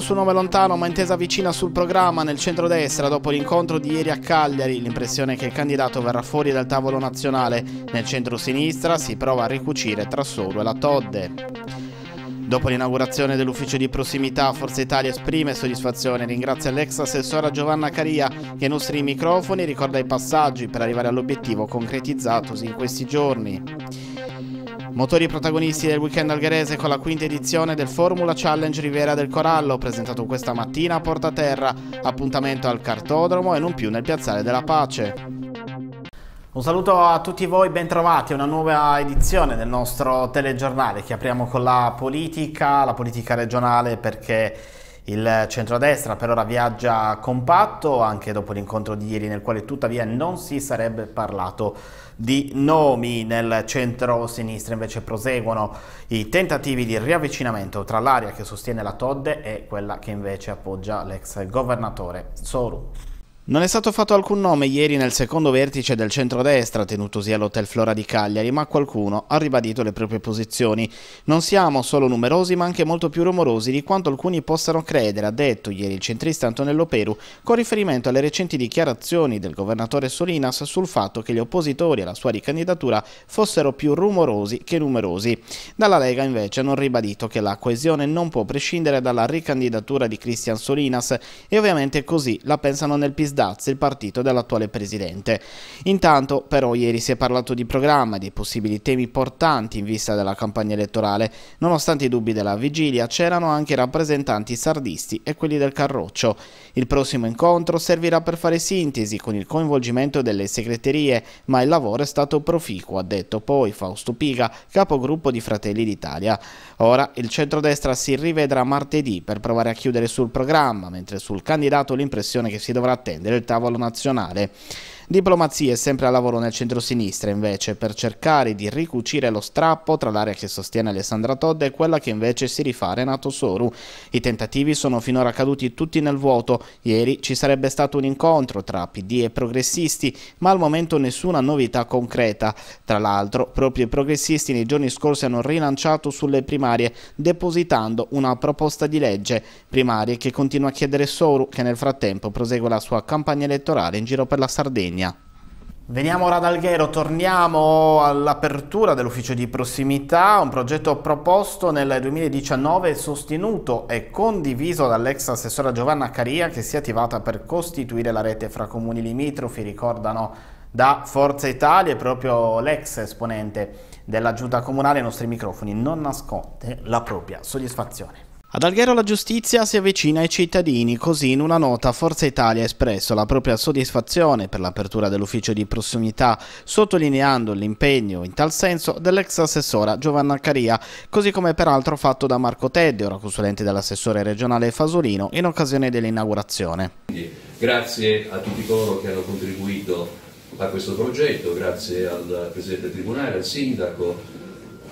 il suo nome lontano ma intesa vicina sul programma nel centro-destra dopo l'incontro di ieri a Cagliari, l'impressione che il candidato verrà fuori dal tavolo nazionale. Nel centro-sinistra si prova a ricucire tra Solo e la Todde. Dopo l'inaugurazione dell'ufficio di prossimità, Forza Italia esprime soddisfazione e ringrazia l'ex assessora Giovanna Caria che ai i microfoni e ricorda i passaggi per arrivare all'obiettivo concretizzatosi in questi giorni. Motori protagonisti del weekend algherese con la quinta edizione del Formula Challenge Rivera del Corallo, presentato questa mattina a Porta Terra. appuntamento al cartodromo e non più nel piazzale della Pace. Un saluto a tutti voi, bentrovati a una nuova edizione del nostro telegiornale che apriamo con la politica, la politica regionale perché il centrodestra per ora viaggia compatto anche dopo l'incontro di ieri nel quale tuttavia non si sarebbe parlato di nomi. Nel centro-sinistra invece proseguono i tentativi di riavvicinamento tra l'area che sostiene la Todde e quella che invece appoggia l'ex governatore Soru. Non è stato fatto alcun nome ieri nel secondo vertice del centrodestra tenutosi all'Hotel Flora di Cagliari, ma qualcuno ha ribadito le proprie posizioni. Non siamo solo numerosi, ma anche molto più rumorosi di quanto alcuni possano credere, ha detto ieri il centrista Antonello Peru con riferimento alle recenti dichiarazioni del governatore Solinas sul fatto che gli oppositori alla sua ricandidatura fossero più rumorosi che numerosi. Dalla Lega invece hanno ribadito che la coesione non può prescindere dalla ricandidatura di Cristian Solinas e ovviamente così la pensano nel PISD Daz, il partito dell'attuale presidente. Intanto però ieri si è parlato di programma e dei possibili temi portanti in vista della campagna elettorale. Nonostante i dubbi della vigilia c'erano anche i rappresentanti sardisti e quelli del Carroccio. Il prossimo incontro servirà per fare sintesi con il coinvolgimento delle segreterie, ma il lavoro è stato proficuo, ha detto poi Fausto Piga, capogruppo di Fratelli d'Italia. Ora il centrodestra si rivedrà martedì per provare a chiudere sul programma, mentre sul candidato l'impressione che si dovrà attendere prendere il tavolo nazionale Diplomazia è sempre al lavoro nel centro-sinistra invece per cercare di ricucire lo strappo tra l'area che sostiene Alessandra Todd e quella che invece si rifà Renato Soru. I tentativi sono finora caduti tutti nel vuoto. Ieri ci sarebbe stato un incontro tra PD e progressisti, ma al momento nessuna novità concreta. Tra l'altro, proprio i progressisti nei giorni scorsi hanno rilanciato sulle primarie, depositando una proposta di legge primarie che continua a chiedere Soru, che nel frattempo prosegue la sua campagna elettorale in giro per la Sardegna. Slovenia. Veniamo ora ad Alghero, torniamo all'apertura dell'ufficio di prossimità, un progetto proposto nel 2019 sostenuto e condiviso dall'ex assessora Giovanna Caria che si è attivata per costituire la rete fra comuni limitrofi, ricordano da Forza Italia, proprio l'ex esponente della giunta comunale ai nostri microfoni non nasconde la propria soddisfazione. Ad Alghero la giustizia si avvicina ai cittadini, così in una nota Forza Italia ha espresso la propria soddisfazione per l'apertura dell'ufficio di prossimità, sottolineando l'impegno in tal senso dell'ex assessora Giovanna Caria, così come peraltro fatto da Marco Tedde, ora consulente dell'assessore regionale Fasolino, in occasione dell'inaugurazione. Grazie a tutti coloro che hanno contribuito a questo progetto, grazie al Presidente del Tribunale, al Sindaco,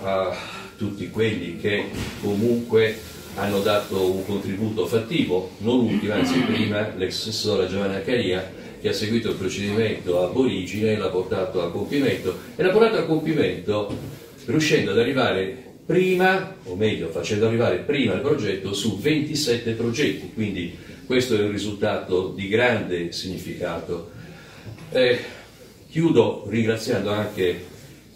a tutti quelli che comunque hanno dato un contributo fattivo, non ultima, anzi prima, l'ex assessora Giovanna Caria che ha seguito il procedimento a Borigine e l'ha portato a compimento e l'ha portato a compimento riuscendo ad arrivare prima, o meglio facendo arrivare prima il progetto su 27 progetti, quindi questo è un risultato di grande significato. Eh, chiudo ringraziando anche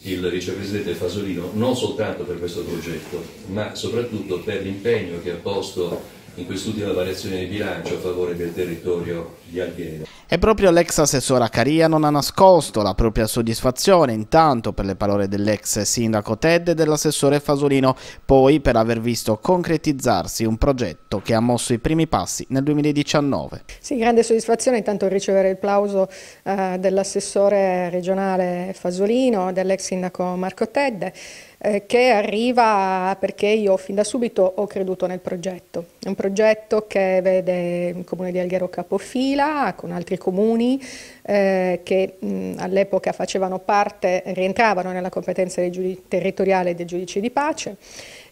il vicepresidente Fasolino non soltanto per questo progetto ma soprattutto per l'impegno che ha posto in quest'ultima variazione di bilancio a favore del territorio di Alghero. E proprio l'ex assessore Caria non ha nascosto la propria soddisfazione intanto per le parole dell'ex sindaco Ted e dell'assessore Fasolino, poi per aver visto concretizzarsi un progetto che ha mosso i primi passi nel 2019. Sì, grande soddisfazione intanto ricevere il plauso eh, dell'assessore regionale Fasolino, dell'ex sindaco Marco Ted. Eh, che arriva perché io fin da subito ho creduto nel progetto. È un progetto che vede il comune di Alghero capofila con altri comuni eh, che all'epoca facevano parte, rientravano nella competenza territoriale dei giudici di pace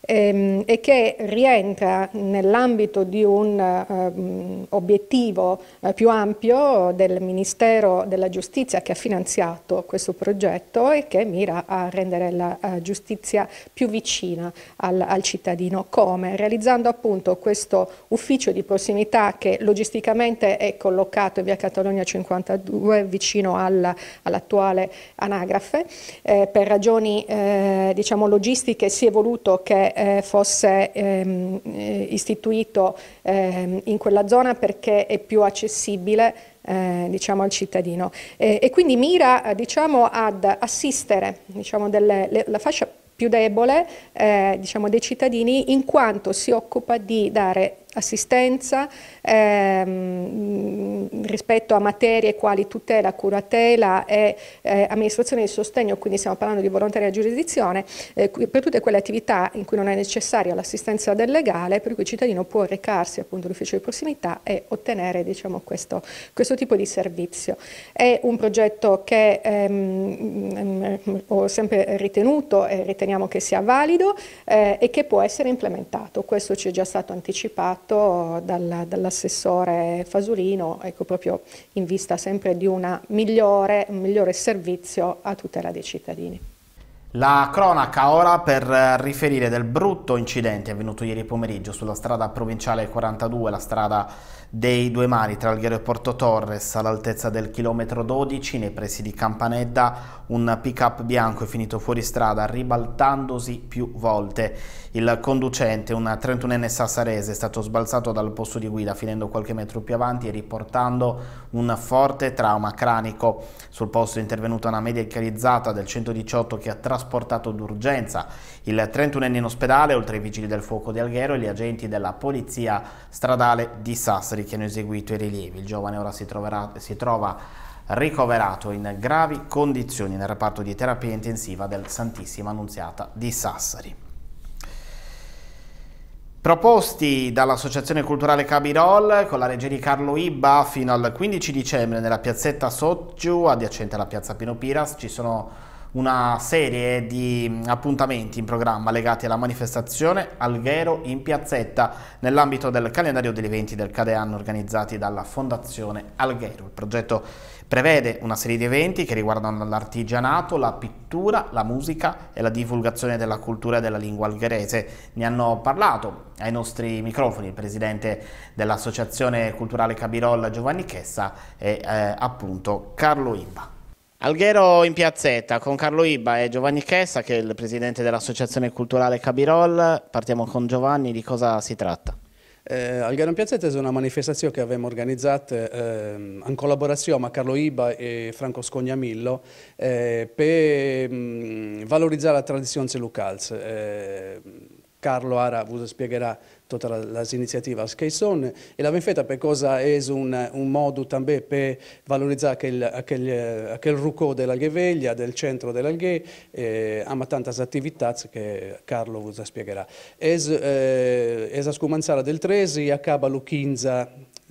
ehm, e che rientra nell'ambito di un ehm, obiettivo eh, più ampio del Ministero della Giustizia che ha finanziato questo progetto e che mira a rendere la eh, giustizia più vicina al, al cittadino. Come? Realizzando appunto questo ufficio di prossimità che logisticamente è collocato in via Catalogna 52 vicino alla, all'attuale anagrafe. Eh, per ragioni eh, diciamo logistiche si è voluto che eh, fosse ehm, eh, istituito ehm, in quella zona perché è più accessibile eh, diciamo, al cittadino. E, e quindi mira diciamo, ad assistere diciamo, delle, le, la fascia più debole eh, diciamo, dei cittadini in quanto si occupa di dare assistenza ehm, rispetto a materie quali tutela, curatela e eh, amministrazione di sostegno, quindi stiamo parlando di volontaria giurisdizione, eh, per tutte quelle attività in cui non è necessaria l'assistenza del legale, per cui il cittadino può recarsi appunto all'ufficio di prossimità e ottenere diciamo, questo, questo, tipo di servizio. È un progetto che ehm, mm, mm, ho sempre ritenuto e riteniamo che sia valido eh, e che può essere implementato, questo ci è già stato anticipato fatto dal, dall'assessore Fasulino, ecco proprio in vista sempre di migliore, un migliore servizio a tutela dei cittadini. La cronaca ora per riferire del brutto incidente avvenuto ieri pomeriggio sulla strada provinciale 42, la strada dei due mari tra Alghero e Porto Torres all'altezza del chilometro 12 nei pressi di Campanedda un pick-up bianco è finito fuori strada ribaltandosi più volte. Il conducente, un 31enne sassarese, è stato sbalzato dal posto di guida finendo qualche metro più avanti e riportando un forte trauma cranico. Sul posto è intervenuta una medicalizzata del 118 che ha trasportato d'urgenza il 31enne in ospedale oltre ai vigili del fuoco di Alghero e gli agenti della polizia stradale di Sassari operatori che hanno eseguito i rilievi. Il giovane ora si, troverà, si trova ricoverato in gravi condizioni nel reparto di terapia intensiva del Santissima Annunziata di Sassari. Proposti dall'Associazione Culturale Cabirol con la regia di Carlo Ibba fino al 15 dicembre nella piazzetta Sotgiu adiacente alla piazza Pino Piras ci sono una serie di mm, appuntamenti in programma legati alla manifestazione Alghero in piazzetta nell'ambito del calendario degli eventi del Cadeanno organizzati dalla Fondazione Alghero. Il progetto prevede una serie di eventi che riguardano l'artigianato, la pittura, la musica e la divulgazione della cultura e della lingua algherese. Ne hanno parlato ai nostri microfoni il presidente dell'Associazione Culturale Cabirolla Giovanni Chessa e eh, appunto Carlo Imba. Alghero in piazzetta con Carlo Iba e Giovanni Chessa che è il presidente dell'associazione culturale Cabirol. Partiamo con Giovanni, di cosa si tratta? Eh, Alghero in piazzetta è una manifestazione che abbiamo organizzato eh, in collaborazione con Carlo Iba e Franco Scognamillo eh, per mm, valorizzare la tradizione lucalz. Eh, Carlo Ara vi spiegherà tutta l'iniziativa che sono e la Benfetta per cosa è un, un modo anche per valorizzare quel, quel, quel rucco della del centro della Ghe, eh, ama tante attività che Carlo vi spiegherà. Es, eh, a scomanzare del 13 e acaba lo 15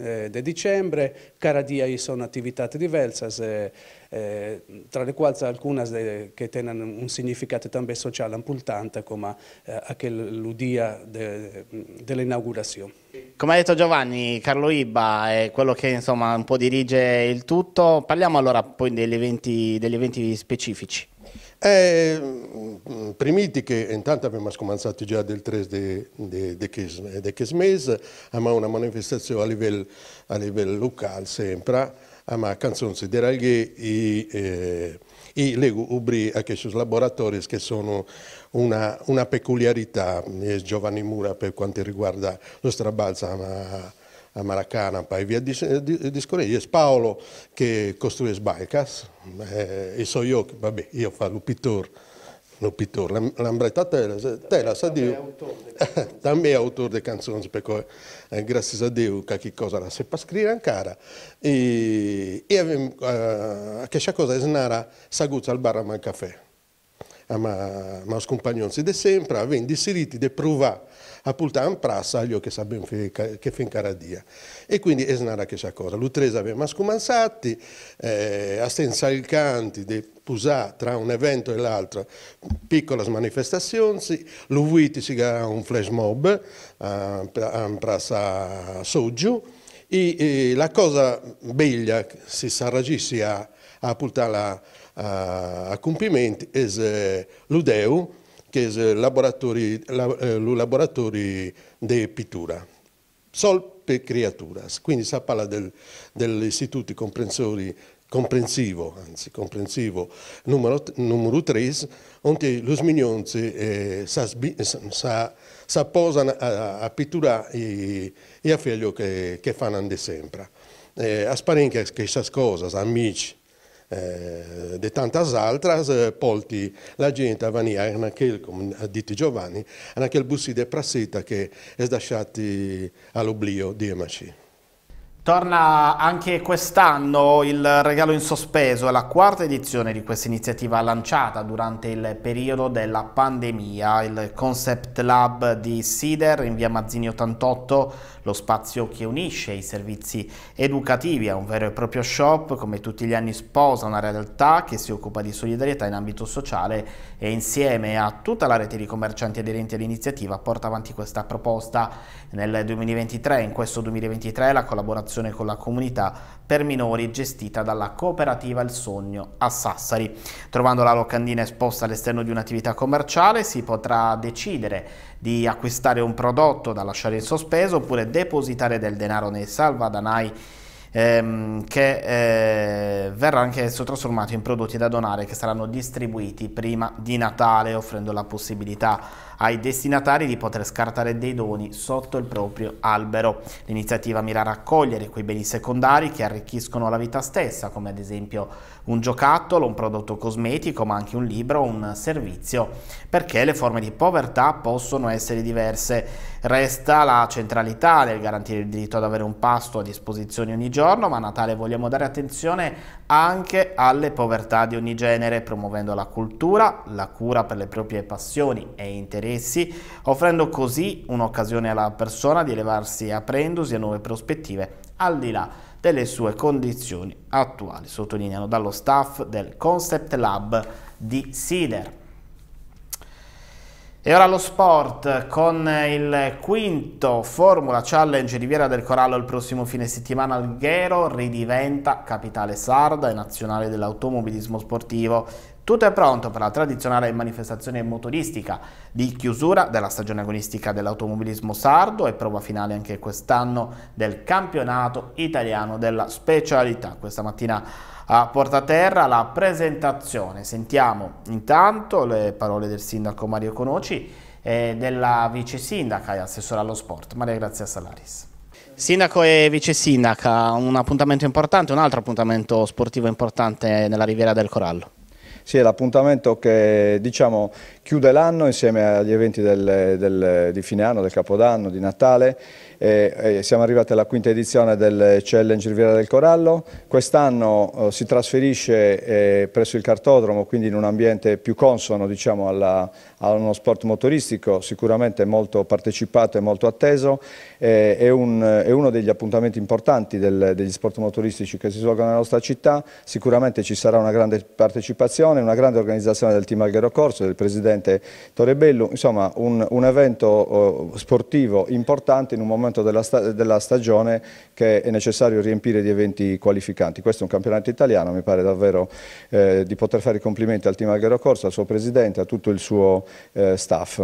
eh, di dicembre. Cada dia ci sono attività diverse, eh, eh, tra le quali alcune eh, che hanno un significato anche sociale important, come a, eh, aquel dia de, dell'inaugurazione. Come ha detto Giovanni, Carlo Ibba è quello che insomma, un po' dirige il tutto. Parliamo allora poi degli eventi, degli eventi specifici. E, eh, mm, mm, primiti che intanto abbiamo scomanzato già del 3 di questo mese, ma una manifestazione a livello, a livello locale sempre, ma canzoni di Ralghè e, eh, e leggo ubri a questi laboratori che sono una, una peculiarità di Giovanni Mura per quanto riguarda lo strabalza a Maracanapa e via discorrendo. È Paolo che costruisce bancas eh, e so io, vabbè, io faccio il pittore. No pittore, l'ambretta tela, tela sa Dio, también è autore di canzoni, perché eh, grazie a Dio qualche cosa la sepa scrivere ancora. E, e eh, che cosa è snara, sa guzza al bar a mancafè. caffè ma, ma scompagnonsi de sempre, avem diseriti de provare a pultare un a che sa ben che fin caradia. E quindi è snara che c'è cosa. L'utresa aveva scomanzati, eh, a senza il canti, di pusà tra un evento e l'altro, piccole manifestazioni, l'Uviti si gara un flash mob, eh, a un prassa soggio, e, e, la cosa bella si sarragissi a, a portare la a, compimento è eh, l'UDEU, che è il eh, laboratorio, eh, laboratorio di pittura. Sol per creatura, quindi si parla del, dell'istituto comprensori comprensivo, anzi comprensivo numero, numero 3, dove i mignonzi eh, si posano a, a pitturare e, e a figlio che, che fanno di sempre. Eh, a sparenca che queste cose, amici, eh, di tante altre, eh, polti la gente a venire anche, come ha detto Giovanni, anche il bussi di prassita che è lasciato all'oblio di Emaci. Torna anche quest'anno il regalo in sospeso, è la quarta edizione di questa iniziativa lanciata durante il periodo della pandemia. Il Concept Lab di Sider in via Mazzini 88, lo spazio che unisce i servizi educativi a un vero e proprio shop, come tutti gli anni sposa una realtà che si occupa di solidarietà in ambito sociale e insieme a tutta la rete di commercianti aderenti all'iniziativa porta avanti questa proposta. Nel 2023, in questo 2023 la collaborazione relazione con la comunità per minori gestita dalla cooperativa Il Sogno a Sassari. Trovando la locandina esposta all'esterno di un'attività commerciale si potrà decidere di acquistare un prodotto da lasciare in sospeso oppure depositare del denaro nei salvadanai ehm, che eh, verrà anch'esso trasformato in prodotti da donare che saranno distribuiti prima di Natale, offrendo la possibilità ai destinatari di poter scartare dei doni sotto il proprio albero. L'iniziativa mira a raccogliere quei beni secondari che arricchiscono la vita stessa, come ad esempio un giocattolo, un prodotto cosmetico, ma anche un libro, un servizio, perché le forme di povertà possono essere diverse. Resta la centralità del garantire il diritto ad avere un pasto a disposizione ogni giorno, ma a Natale vogliamo dare attenzione anche alle povertà di ogni genere, promuovendo la cultura, la cura per le proprie passioni e interessi, offrendo così un'occasione alla persona di elevarsi aprendosi a nuove prospettive al di là delle sue condizioni attuali, sottolineano dallo staff del Concept Lab di SIDER. E ora lo sport con il quinto Formula Challenge di Viera del Corallo il prossimo fine settimana Alghero ridiventa capitale sarda e nazionale dell'automobilismo sportivo. Tutto è pronto per la tradizionale manifestazione motoristica di chiusura della stagione agonistica dell'automobilismo sardo e prova finale anche quest'anno del campionato italiano della specialità. Questa mattina a Terra la presentazione. Sentiamo intanto le parole del sindaco Mario Conoci e della vice sindaca e assessora allo sport Maria Grazia Salaris. Sindaco e vice sindaca, un appuntamento importante, un altro appuntamento sportivo importante nella Riviera del Corallo. Sì, è l'appuntamento che diciamo, chiude l'anno insieme agli eventi del, del, di fine anno, del Capodanno, di Natale e siamo arrivati alla quinta edizione del Challenge Riviera del Corallo. Quest'anno eh, si trasferisce eh, presso il cartodromo, quindi in un ambiente più consono diciamo, alla, a uno sport motoristico, sicuramente molto partecipato e molto atteso. È, un, è, uno degli appuntamenti importanti del, degli sport motoristici che si svolgono nella nostra città. Sicuramente ci sarà una grande partecipazione, una grande organizzazione del team Alghero Corso, del presidente Torebello. Insomma, un, un evento oh, sportivo importante in un momento momento della, sta della, stagione che è necessario riempire di eventi qualificanti. Questo è un campionato italiano, mi pare davvero eh, di poter fare i complimenti al team Alghero Corsa, al suo presidente, a tutto il suo eh, staff.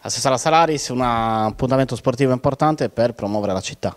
Assessora Salaris, un appuntamento sportivo importante per promuovere la città.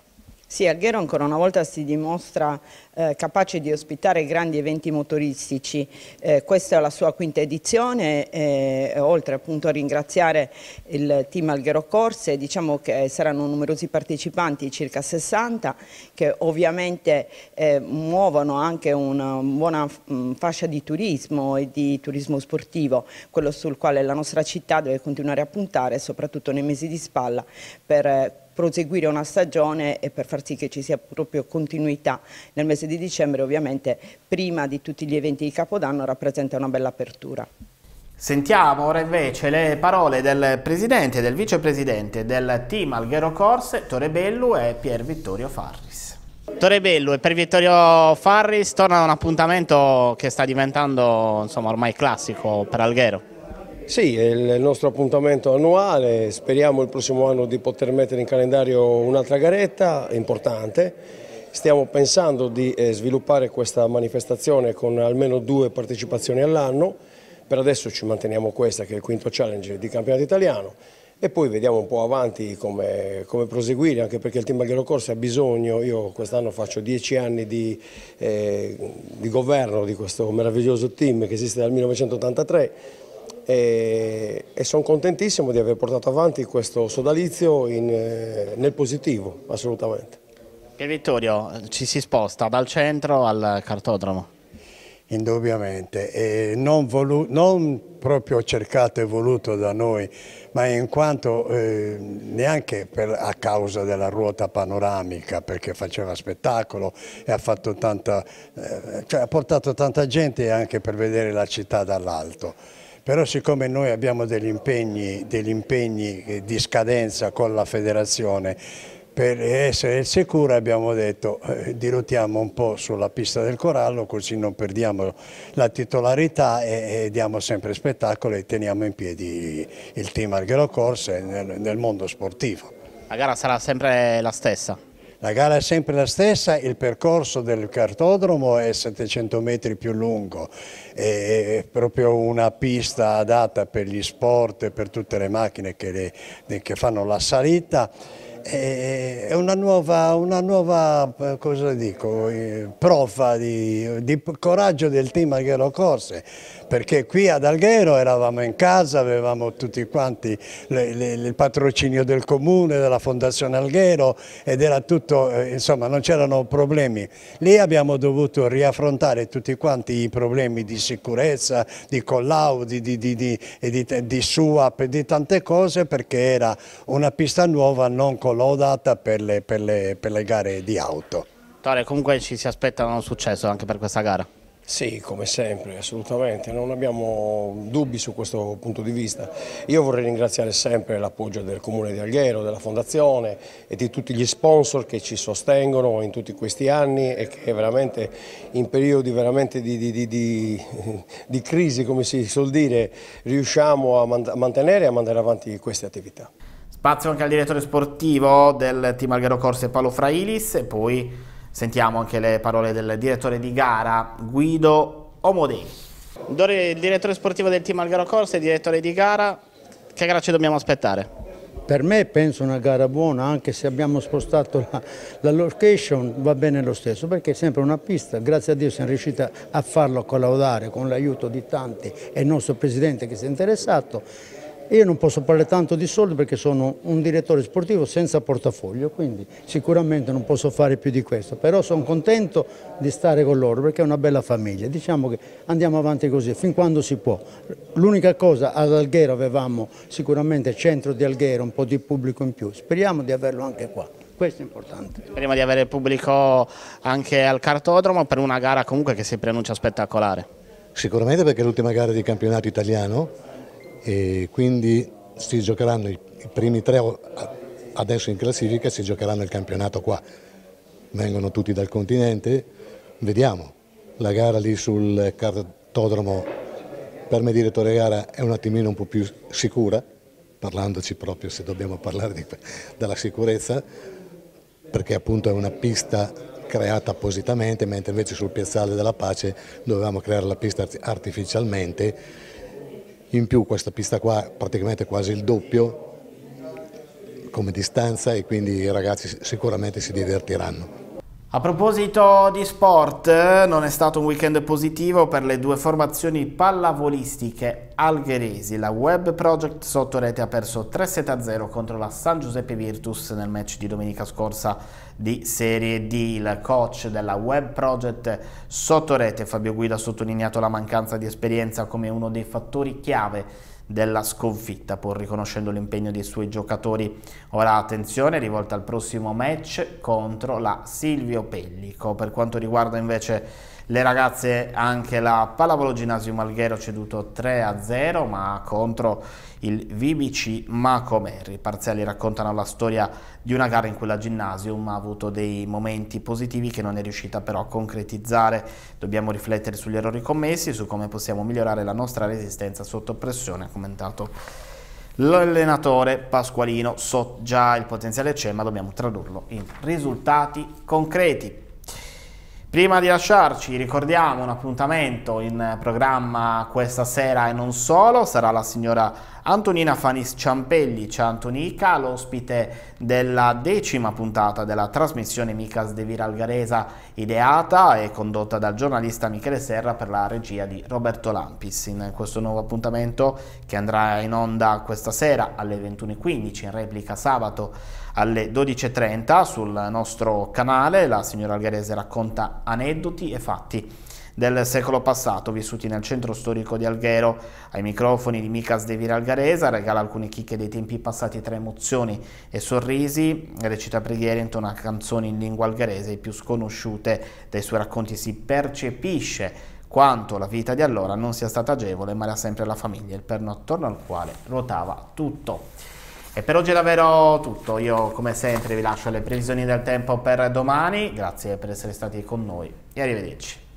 Sì, Alghero ancora una volta si dimostra eh, capace di ospitare grandi eventi motoristici. Eh, questa è la sua quinta edizione, eh, oltre appunto a ringraziare il team Alghero Corse, diciamo che saranno numerosi partecipanti, circa 60, che ovviamente eh, muovono anche una buona mh, mm, fascia di turismo e di turismo sportivo, quello sul quale la nostra città deve continuare a puntare, soprattutto nei mesi di spalla, per eh, proseguire una stagione e per far sì che ci sia proprio continuità nel mese di dicembre ovviamente prima di tutti gli eventi di Capodanno rappresenta una bella apertura. Sentiamo ora invece le parole del presidente e del vicepresidente del team Alghero Corse, Torebellu e Pier Vittorio Farris. Torebellu e Pier Vittorio Farris tornano ad un appuntamento che sta diventando insomma, ormai classico per Alghero. Sì, è il nostro appuntamento annuale, speriamo il prossimo anno di poter mettere in calendario un'altra garetta importante. Stiamo pensando di eh, sviluppare questa manifestazione con almeno due partecipazioni all'anno, per adesso ci manteniamo questa che è il quinto challenge di campionato italiano e poi vediamo un po' avanti come, come proseguire, anche perché il team Baghero Corsi ha bisogno, io quest'anno faccio dieci anni di, eh, di governo di questo meraviglioso team che esiste dal 1983, e, e sono contentissimo di aver portato avanti questo sodalizio in, eh, nel positivo, assolutamente. E Vittorio, ci si sposta dal centro al cartodromo? Indubbiamente, e non, non, proprio cercato e voluto da noi, ma in quanto eh, neanche per, a causa della ruota panoramica, perché faceva spettacolo e ha, tanta, eh, cioè, ha portato tanta gente anche per vedere la città dall'alto però siccome noi abbiamo degli impegni, degli impegni eh, di scadenza con la federazione, per essere sicuri abbiamo detto eh, dirottiamo un po' sulla pista del corallo così non perdiamo la titolarità e, e diamo sempre spettacolo e teniamo in piedi il team Arghero Corse nel, nel mondo sportivo. La gara sarà sempre la stessa? La gara è sempre la stessa, il percorso del cartodromo è 700 metri più lungo, è proprio una pista adatta per gli sport, e per tutte le macchine che, le, che fanno la salita. Eh, è una nuova, una nuova eh, dico, eh, prova di, di, coraggio del team Alghero Corse, perché qui ad Alghero eravamo in casa, avevamo tutti quanti le, le, il patrocinio del comune, della fondazione Alghero ed era tutto, insomma non c'erano problemi. Lì abbiamo dovuto riaffrontare tutti quanti i problemi di sicurezza, di collaudi, di, di, di, di, di SUAP, di tante cose perché era una pista nuova non con Marco per le, per le, per le gare di auto. Tore, comunque ci si aspetta un successo anche per questa gara. Sì, come sempre, assolutamente, non abbiamo dubbi su questo punto di vista. Io vorrei ringraziare sempre l'appoggio del Comune di Alghero, della Fondazione e di tutti gli sponsor che ci sostengono in tutti questi anni e che veramente in periodi veramente di, di, di, di crisi, come si suol dire, riusciamo a mantenere e a mandare avanti queste attività. Spazio anche al direttore sportivo del team Alghero Corse Paolo Frailis e poi sentiamo anche le parole del direttore di gara Guido Omodei. Dore, il direttore sportivo del team Alghero Corse, direttore di gara, che gara ci dobbiamo aspettare? Per me penso una gara buona, anche se abbiamo spostato la, la location va bene lo stesso, perché è sempre una pista, grazie a Dio siamo riusciti a farlo collaudare con l'aiuto di tanti e il nostro Presidente che si è interessato io non posso parlare tanto di soldi perché sono un direttore sportivo senza portafoglio, quindi sicuramente non posso fare più di questo, però sono contento di stare con loro perché è una bella famiglia. Diciamo che andiamo avanti così fin quando si può. L'unica cosa, ad Alghero avevamo sicuramente centro di Alghero, un po' di pubblico in più, speriamo di averlo anche qua questo è importante. Speriamo di avere il pubblico anche al cartodromo per una gara comunque che si preannuncia spettacolare. Sicuramente perché è l'ultima gara di campionato italiano e quindi si giocheranno i, i primi tre adesso in classifica, si giocheranno il campionato qua. Vengono tutti dal continente, vediamo. La gara lì sul cartodromo, per me direttore gara, è un attimino un po' più sicura, parlandoci proprio se dobbiamo parlare di, della sicurezza, perché appunto è una pista creata appositamente, mentre invece sul piazzale della pace dovevamo creare la pista artificialmente in più questa pista qua praticamente quasi il doppio come distanza e quindi i ragazzi sicuramente si divertiranno. A proposito di sport, non è stato un weekend positivo per le due formazioni pallavolistiche algheresi. La Web Project sotto rete ha perso 3-7-0 contro la San Giuseppe Virtus nel match di domenica scorsa di Serie D. Il coach della Web Project sotto rete, Fabio Guida, ha sottolineato la mancanza di esperienza come uno dei fattori chiave della sconfitta, pur riconoscendo l'impegno dei suoi giocatori. Ora attenzione rivolta al prossimo match contro la Silvio Pellico. Per quanto riguarda invece le ragazze, anche la Pallavolo Ginnasio Malghero ceduto 3-0, ma contro il VBC Maco Merri. I parziali raccontano la storia di una gara in cui la Gymnasium ha avuto dei momenti positivi che non è riuscita però a concretizzare. Dobbiamo riflettere sugli errori commessi, e su come possiamo migliorare la nostra resistenza sotto pressione, ha commentato l'allenatore Pasqualino. So già il potenziale c'è, ma dobbiamo tradurlo in risultati concreti. Prima di lasciarci ricordiamo un appuntamento in programma questa sera e non solo, sarà la signora Antonina Fanis Ciampelli, c'è Antonica, l'ospite della decima puntata della trasmissione Micas de Vira Algaresa, ideata e condotta dal giornalista Michele Serra per la regia di Roberto Lampis. In questo nuovo appuntamento che andrà in onda questa sera alle 21.15, in replica sabato alle 12.30 sul nostro canale, la signora Algarese racconta aneddoti e fatti del secolo passato, vissuti nel centro storico di Alghero. Ai microfoni di Micas De Vira Algaresa regala alcune chicche dei tempi passati tra emozioni e sorrisi, recita preghiere, intona canzoni in lingua algarese, più sconosciute dai suoi racconti si percepisce quanto la vita di allora non sia stata agevole, ma era sempre la famiglia, il perno attorno al quale ruotava tutto. E per oggi è davvero tutto, io come sempre vi lascio le previsioni del tempo per domani, grazie per essere stati con noi e arrivederci.